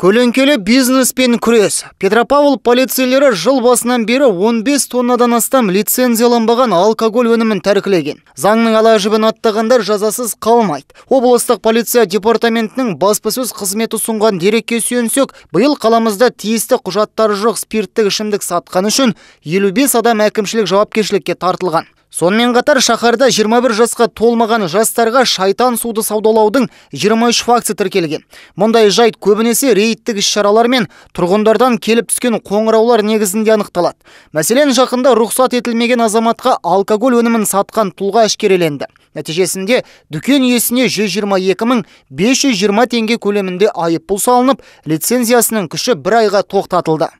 Көлеңкелі бизнеспен күрес. Петропавл полицейлері жыл басынан бері 15 тоннадан астам лицензияланбаған алкоголь өнімін тәркілеген. Заңның ала жібін аттағандар жазасыз қалмайды. Облыстық полиция департаментінің баспасөз қызметі ұсынған дерекке сүйенсек, биыл қаламызда тиісті құжаттары жоқ спирттік ішімдік сатқан үшін 55 адам әкімшілік жауапкершілікке тартылған сонымен қатар шаһарда 21 жасқа толмаған жастарға шайтан суды саудалаудың 23 факті тіркелген мұндай жайт көбінесе рейдтік іс шаралар мен тұрғындардан келіп түскен қоңыраулар негізінде анықталады мәселен жақында рұқсат етілмеген азаматқа алкоголь өнімін сатқан тұлға әшкереленді нәтижесінде дүкен иесіне 122 520 теңге көлемінде айыппұл салынып лицензиясының күші бір айға тоқтатылды